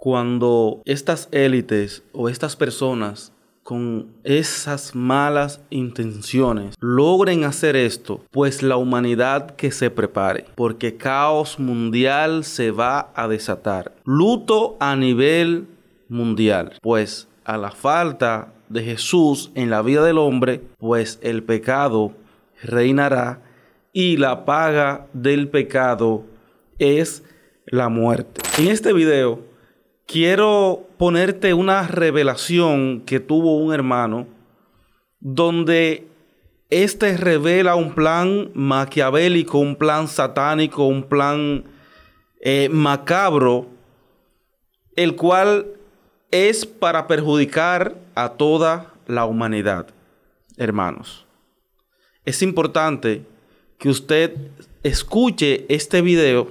cuando estas élites o estas personas con esas malas intenciones logren hacer esto, pues la humanidad que se prepare, porque caos mundial se va a desatar. Luto a nivel mundial, pues a la falta de Jesús en la vida del hombre, pues el pecado reinará y la paga del pecado es la muerte. En este video quiero ponerte una revelación que tuvo un hermano donde este revela un plan maquiavélico, un plan satánico, un plan eh, macabro, el cual es para perjudicar a toda la humanidad, hermanos. Es importante que usted escuche este video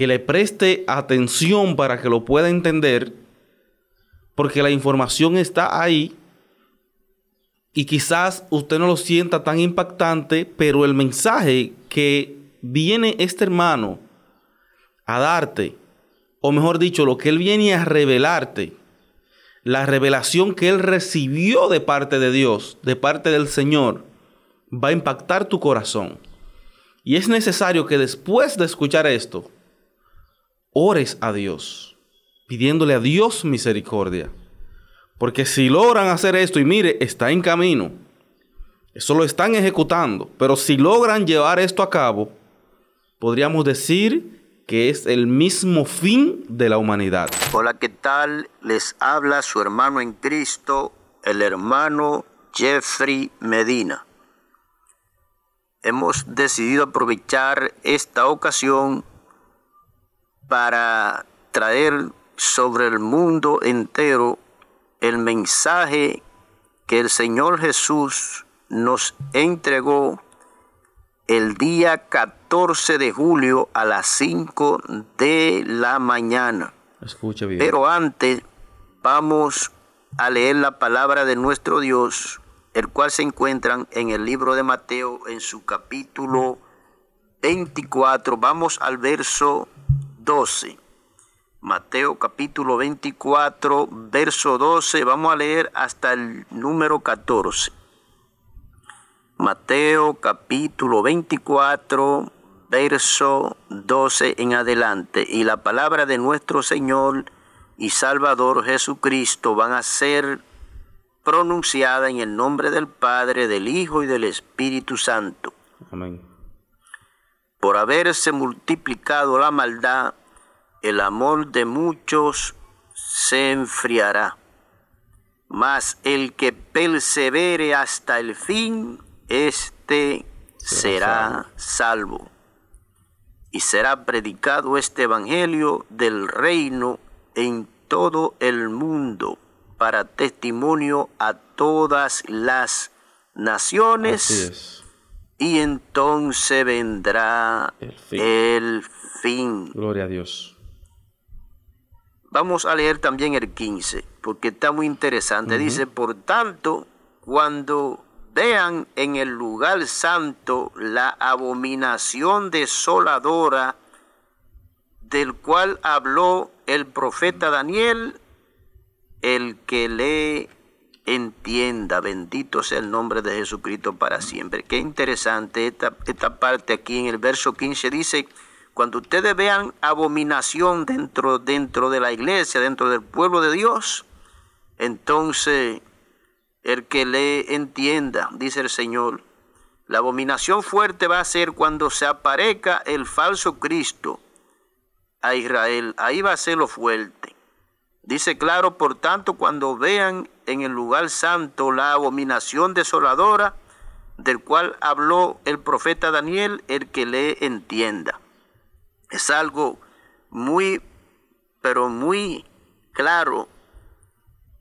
que le preste atención para que lo pueda entender, porque la información está ahí y quizás usted no lo sienta tan impactante, pero el mensaje que viene este hermano a darte, o mejor dicho, lo que él viene a revelarte, la revelación que él recibió de parte de Dios, de parte del Señor, va a impactar tu corazón. Y es necesario que después de escuchar esto, ores a Dios, pidiéndole a Dios misericordia. Porque si logran hacer esto, y mire, está en camino, eso lo están ejecutando, pero si logran llevar esto a cabo, podríamos decir que es el mismo fin de la humanidad. Hola, ¿qué tal? Les habla su hermano en Cristo, el hermano Jeffrey Medina. Hemos decidido aprovechar esta ocasión para traer sobre el mundo entero el mensaje que el Señor Jesús nos entregó el día 14 de julio a las 5 de la mañana. Escucha bien. Pero antes vamos a leer la palabra de nuestro Dios, el cual se encuentra en el libro de Mateo en su capítulo 24. Vamos al verso 12. Mateo capítulo 24, verso 12, vamos a leer hasta el número 14. Mateo capítulo 24, verso 12 en adelante. Y la palabra de nuestro Señor y Salvador Jesucristo van a ser pronunciada en el nombre del Padre, del Hijo y del Espíritu Santo. Amén. Por haberse multiplicado la maldad, el amor de muchos se enfriará. Mas el que persevere hasta el fin, éste será salvo. Y será predicado este Evangelio del reino en todo el mundo para testimonio a todas las naciones y entonces vendrá el fin. Gloria a Dios. Vamos a leer también el 15, porque está muy interesante. Dice, por tanto, cuando vean en el lugar santo la abominación desoladora del cual habló el profeta Daniel, el que lee entienda. Bendito sea el nombre de Jesucristo para siempre. Qué interesante esta, esta parte aquí en el verso 15 dice, cuando ustedes vean abominación dentro, dentro de la iglesia, dentro del pueblo de Dios, entonces el que le entienda, dice el Señor, la abominación fuerte va a ser cuando se aparezca el falso Cristo a Israel. Ahí va a ser lo fuerte. Dice claro, por tanto, cuando vean en el lugar santo la abominación desoladora, del cual habló el profeta Daniel, el que le entienda. Es algo muy, pero muy claro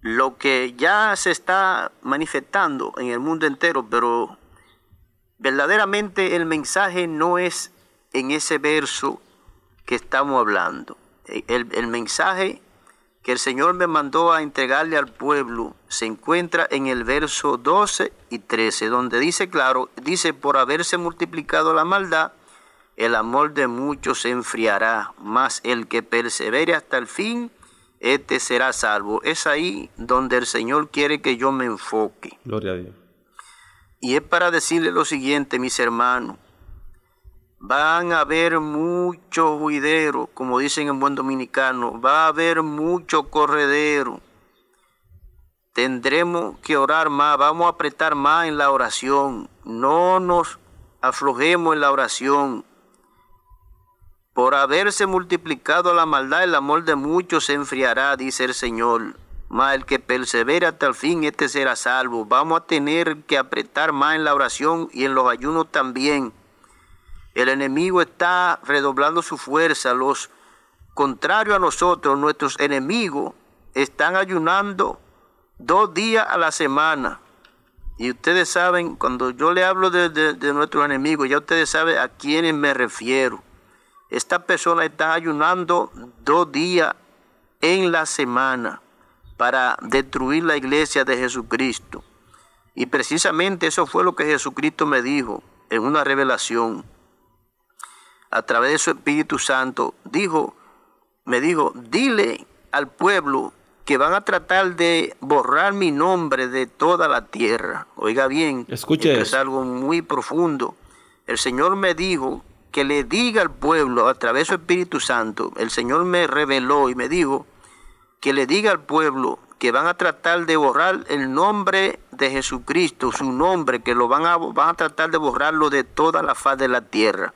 lo que ya se está manifestando en el mundo entero, pero verdaderamente el mensaje no es en ese verso que estamos hablando. El, el mensaje que el Señor me mandó a entregarle al pueblo se encuentra en el verso 12 y 13, donde dice claro, dice, por haberse multiplicado la maldad, el amor de muchos se enfriará, mas el que persevere hasta el fin, este será salvo. Es ahí donde el Señor quiere que yo me enfoque. Gloria a Dios. Y es para decirle lo siguiente, mis hermanos, Van a haber muchos huideros, como dicen en buen dominicano, va a haber mucho corredero. Tendremos que orar más, vamos a apretar más en la oración. No nos aflojemos en la oración. Por haberse multiplicado la maldad, el amor de muchos se enfriará, dice el Señor. Mas el que persevera hasta el fin, este será salvo. Vamos a tener que apretar más en la oración y en los ayunos también. El enemigo está redoblando su fuerza. Los contrarios a nosotros, nuestros enemigos, están ayunando dos días a la semana. Y ustedes saben, cuando yo le hablo de, de, nuestros enemigos, ya ustedes saben a quiénes me refiero. Esta persona está ayunando dos días en la semana para destruir la iglesia de Jesucristo. Y precisamente eso fue lo que Jesucristo me dijo en una revelación a través de su Espíritu Santo, dijo, me dijo, dile al pueblo que van a tratar de borrar mi nombre de toda la tierra. Oiga bien, es algo muy profundo. El Señor me dijo que le diga al pueblo a través de su Espíritu Santo, el Señor me reveló y me dijo que le diga al pueblo que van a tratar de borrar el nombre de Jesucristo, su nombre, que lo van a, van a tratar de borrarlo de toda la faz de la tierra.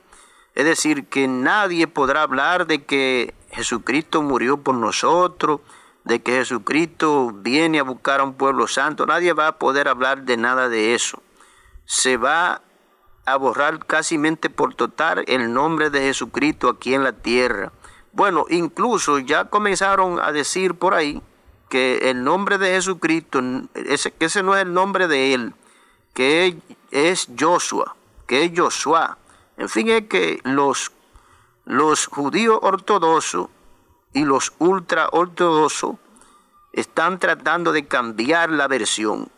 Es decir, que nadie podrá hablar de que Jesucristo murió por nosotros, de que Jesucristo viene a buscar a un pueblo santo. Nadie va a poder hablar de nada de eso. Se va a borrar casi mente por total el nombre de Jesucristo aquí en la tierra. Bueno, incluso ya comenzaron a decir por ahí que el nombre de Jesucristo, ese, que ese no es el nombre de él, que es Joshua, que es Joshua, en fin, es que los, los judíos ortodoxos y los ultra ortodoxos están tratando de cambiar la versión.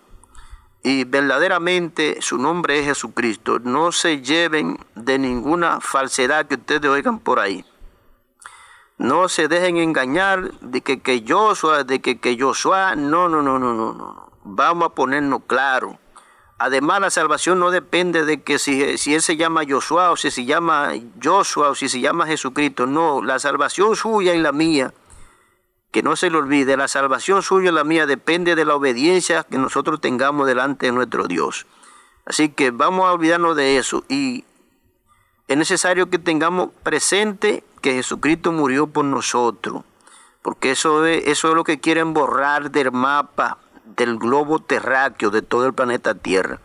Y verdaderamente su nombre es Jesucristo. No se lleven de ninguna falsedad que ustedes oigan por ahí. No se dejen engañar de que, que soy, de que, que yo No, no, no, no, no, no. Vamos a ponernos claro. Además, la salvación no depende de que si, él se llama Joshua o si se llama Joshua o si se llama Jesucristo. No, la salvación suya y la mía, que no se le olvide, la salvación suya y la mía depende de la obediencia que nosotros tengamos delante de nuestro Dios. Así que vamos a olvidarnos de eso y es necesario que tengamos presente que Jesucristo murió por nosotros, porque eso eso es lo que quieren borrar del mapa del globo terráqueo, de todo el planeta Tierra.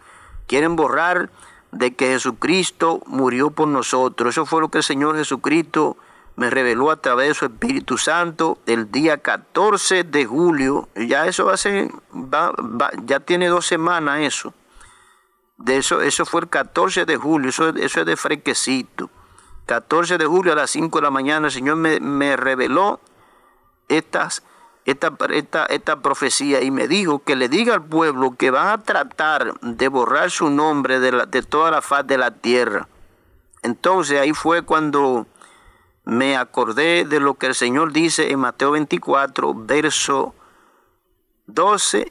Quieren borrar de que Jesucristo murió por nosotros. Eso fue lo que el Señor Jesucristo me reveló a través de su Espíritu Santo el día 14 de julio. Ya eso hace, va, ya tiene dos semanas eso. De eso, eso fue el 14 de julio, eso, es de frequecito. 14 de julio a las 5 de la mañana el Señor me, me reveló estas esta, esta, esta, profecía y me dijo que le diga al pueblo que van a tratar de borrar su nombre de, de toda la faz de la tierra. Entonces ahí fue cuando me acordé de lo que el Señor dice en Mateo 24, verso 12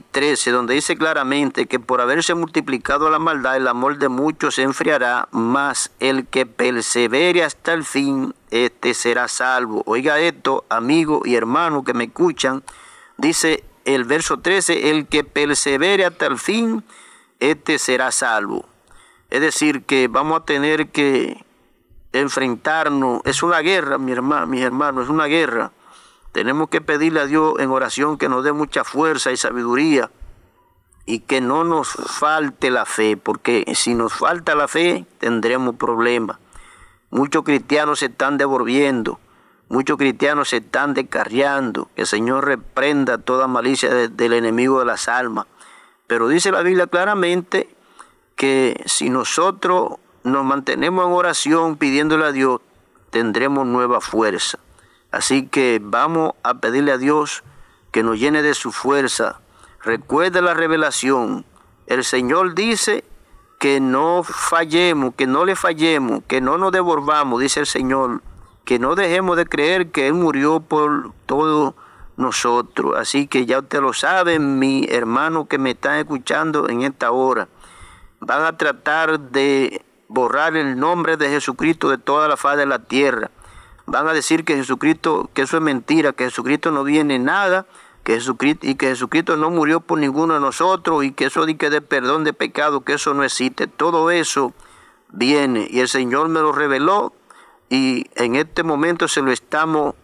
13, donde dice claramente que por haberse multiplicado la maldad, el amor de muchos se enfriará, mas el que persevere hasta el fin, este será salvo. Oiga esto, amigo y hermano que me escuchan, dice el verso 13, el que persevere hasta el fin, este será salvo. Es decir, que vamos a tener que enfrentarnos, es una guerra, mi hermano, mis hermanos, es una guerra tenemos que pedirle a Dios en oración que nos dé mucha fuerza y sabiduría y que no nos falte la fe, porque si nos falta la fe tendremos problemas. Muchos cristianos se están devolviendo, muchos cristianos se están descarriando. Que el Señor reprenda toda malicia del enemigo de las almas. Pero dice la Biblia claramente que si nosotros nos mantenemos en oración pidiéndole a Dios, tendremos nueva fuerza. Así que vamos a pedirle a Dios que nos llene de su fuerza. Recuerda la revelación. El Señor dice que no fallemos, que no le fallemos, que no nos devolvamos, dice el Señor, que no dejemos de creer que Él murió por todos nosotros. Así que ya usted lo sabe, mi hermano que me están escuchando en esta hora, van a tratar de borrar el nombre de Jesucristo de toda la faz de la tierra. Van a decir que Jesucristo, que eso es mentira, que Jesucristo no viene nada, que y que Jesucristo no murió por ninguno de nosotros y que eso de que de perdón de pecado, que eso no existe. Todo eso viene y el Señor me lo reveló y en este momento se lo estamos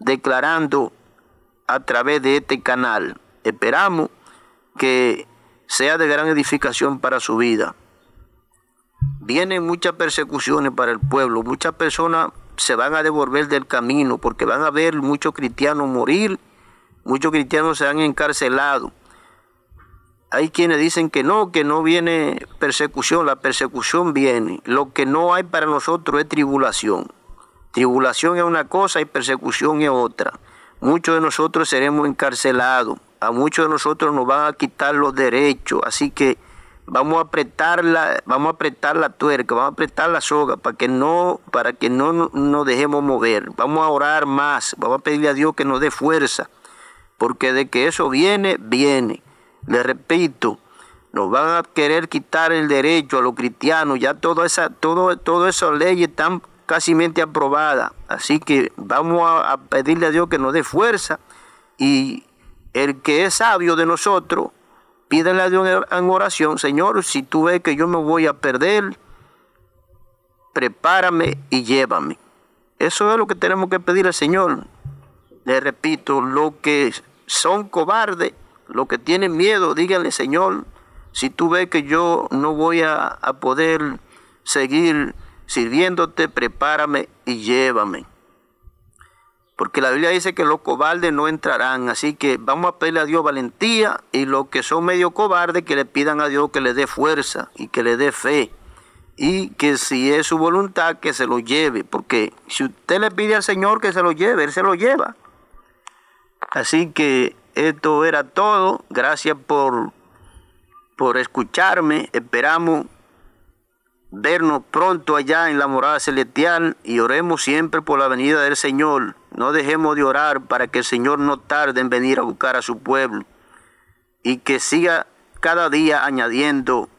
declarando a través de este canal. Esperamos que sea de gran edificación para su vida. Vienen muchas persecuciones para el pueblo, muchas personas se van a devolver del camino, porque van a ver muchos cristianos morir, muchos cristianos se han encarcelado. Hay quienes dicen que no, que no viene persecución, la persecución viene. Lo que no hay para nosotros es tribulación. Tribulación es una cosa y persecución es otra. Muchos de nosotros seremos encarcelados, a muchos de nosotros nos van a quitar los derechos, así que vamos a apretar la, vamos a apretar la tuerca, vamos a apretar la soga para que no, para que no nos dejemos mover. Vamos a orar más, vamos a pedirle a Dios que nos dé fuerza, porque de que eso viene, viene. Le repito, nos van a querer quitar el derecho a los cristianos, ya todo esa, todo, todas esas leyes están casi aprobadas. Así que vamos a pedirle a Dios que nos dé fuerza y el que es sabio de nosotros Pídele a Dios en oración, Señor, si tú ves que yo me voy a perder, prepárame y llévame. Eso es lo que tenemos que pedir al Señor. Le repito, los que son cobardes, los que tienen miedo, díganle, Señor, si tú ves que yo no voy a, a poder seguir sirviéndote, prepárame y llévame porque la Biblia dice que los cobardes no entrarán. Así que vamos a pedirle a Dios valentía y los que son medio cobardes que le pidan a Dios que le dé fuerza y que le dé fe. Y que si es su voluntad que se lo lleve, porque si usted le pide al Señor que se lo lleve, Él se lo lleva. Así que esto era todo. Gracias por, por escucharme. Esperamos vernos pronto allá en la morada celestial y oremos siempre por la venida del Señor no dejemos de orar para que el Señor no tarde en venir a buscar a su pueblo y que siga cada día añadiendo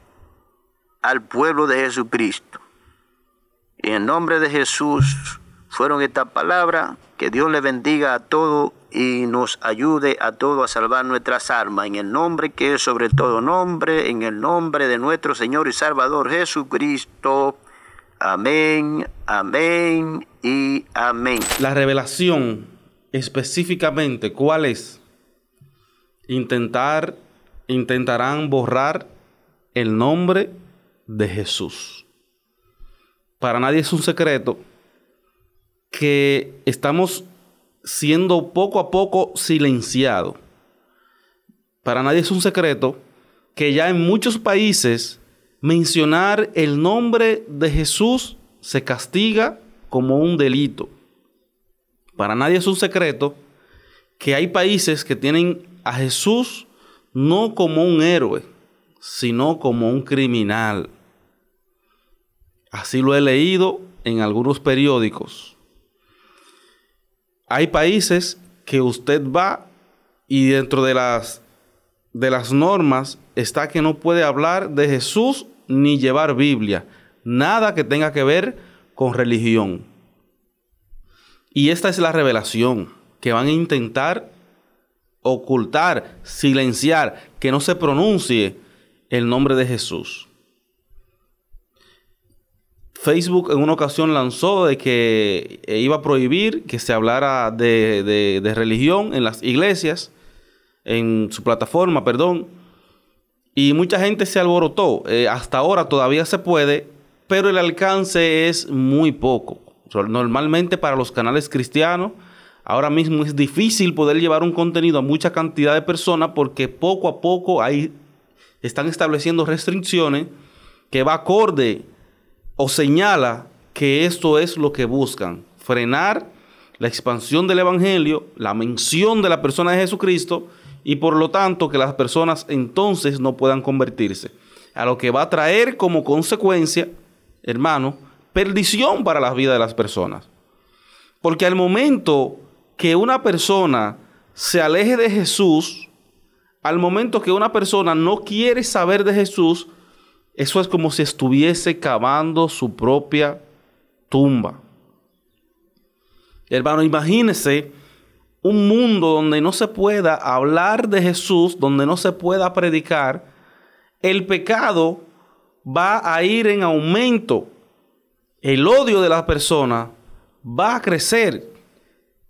al pueblo de Jesucristo. Y en nombre de Jesús fueron estas palabras. Que Dios le bendiga a todos y nos ayude a todos a salvar nuestras almas. En el nombre que es sobre todo nombre, en el nombre de nuestro Señor y Salvador Jesucristo. Amén, amén y amén. La revelación específicamente, ¿cuál es? Intentar, intentarán borrar el nombre de Jesús. Para nadie es un secreto que estamos siendo poco a poco silenciados. Para nadie es un secreto que ya en muchos países mencionar el nombre de Jesús se castiga como un delito. Para nadie es un secreto que hay países que tienen a Jesús no como un héroe, sino como un criminal. Así lo he leído en algunos periódicos. Hay países que usted va y dentro de las, de las normas está que no puede hablar de Jesús ni llevar Biblia, nada que tenga que ver con religión. Y esta es la revelación que van a intentar ocultar, silenciar, que no se pronuncie el nombre de Jesús. Facebook en una ocasión lanzó de que iba a prohibir que se hablara de, de religión en las iglesias, en su plataforma, perdón. Y mucha gente se alborotó. Eh, hasta ahora todavía se puede, pero el alcance es muy poco. Normalmente para los canales cristianos, ahora mismo es difícil poder llevar un contenido a mucha cantidad de personas porque poco a poco ahí están estableciendo restricciones que va acorde o señala que esto es lo que buscan, frenar la expansión del Evangelio, la mención de la persona de Jesucristo y por lo tanto que las personas entonces no puedan convertirse. A lo que va a traer como consecuencia, hermano, perdición para la vida de las personas. Porque al momento que una persona se aleje de Jesús, al momento que una persona no quiere saber de Jesús, eso es como si estuviese cavando su propia tumba. Hermano, imagínese un mundo donde no se pueda hablar de Jesús, donde no se pueda predicar, el pecado va a ir en aumento. El odio de las personas va a crecer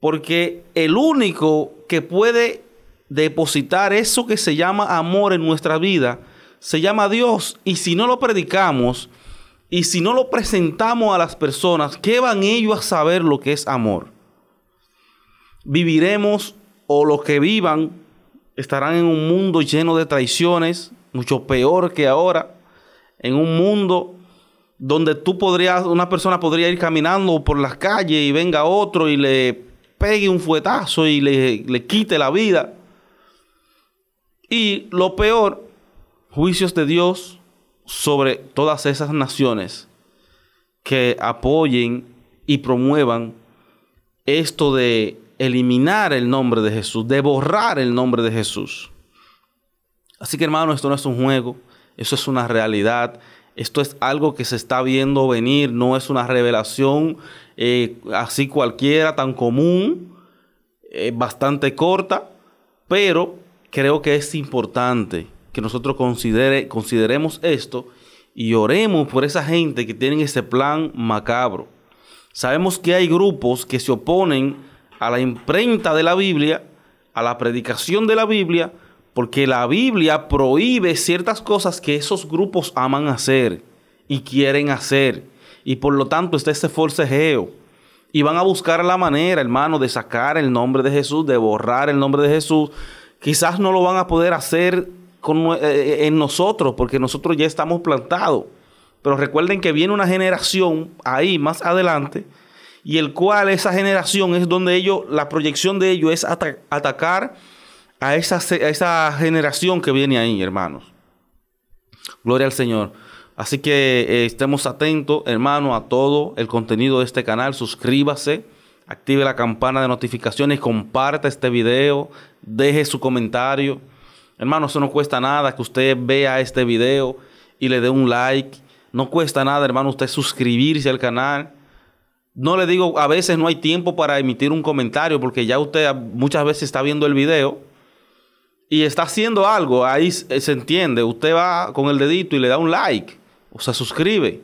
porque el único que puede depositar eso que se llama amor en nuestra vida se llama Dios. Y si no lo predicamos y si no lo presentamos a las personas, ¿qué van ellos a saber lo que es amor? viviremos o los que vivan estarán en un mundo lleno de traiciones, mucho peor que ahora, en un mundo donde tú podrías, una persona podría ir caminando por las calles y venga otro y le pegue un fuetazo y le, le quite la vida. Y lo peor, juicios de Dios sobre todas esas naciones que apoyen y promuevan esto de eliminar el nombre de Jesús, de borrar el nombre de Jesús. Así que hermano, esto no es un juego, eso es una realidad, esto es algo que se está viendo venir, no es una revelación eh, así cualquiera, tan común, eh, bastante corta, pero creo que es importante que nosotros considere, consideremos esto y oremos por esa gente que tiene ese plan macabro. Sabemos que hay grupos que se oponen a la imprenta de la Biblia, a la predicación de la Biblia, porque la Biblia prohíbe ciertas cosas que esos grupos aman hacer y quieren hacer. Y por lo tanto está ese forcejeo. Y van a buscar la manera, hermano, de sacar el nombre de Jesús, de borrar el nombre de Jesús. Quizás no lo van a poder hacer con, eh, eh, en nosotros, porque nosotros ya estamos plantados. Pero recuerden que viene una generación ahí más adelante y el cual esa generación es donde ellos, la proyección de ellos es atacar a esa, esa generación que viene ahí, hermanos. Gloria al Señor. Así que eh, estemos atentos, hermano, a todo el contenido de este canal. Suscríbase, active la campana de notificaciones, comparte este video, deje su comentario. Hermano, eso no cuesta nada que usted vea este video y le dé un like. No cuesta nada, hermano, usted suscribirse al canal no le digo, a veces no hay tiempo para emitir un comentario porque ya usted muchas veces está viendo el video y está haciendo algo, ahí eh, se entiende, usted va con el dedito y le da un like o se suscribe.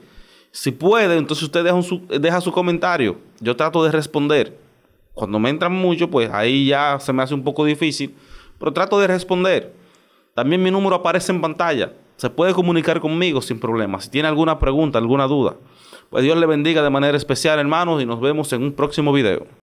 Si puede, entonces usted deja, eh, deja su comentario. Yo trato de responder. Cuando me entran mucho, pues ahí ya se me hace un poco difícil, pero trato de responder. También mi número aparece en pantalla. Se puede comunicar conmigo sin problema. Si tiene alguna pregunta, alguna duda. Pues Dios le bendiga de manera especial, hermanos, y nos vemos en un próximo video.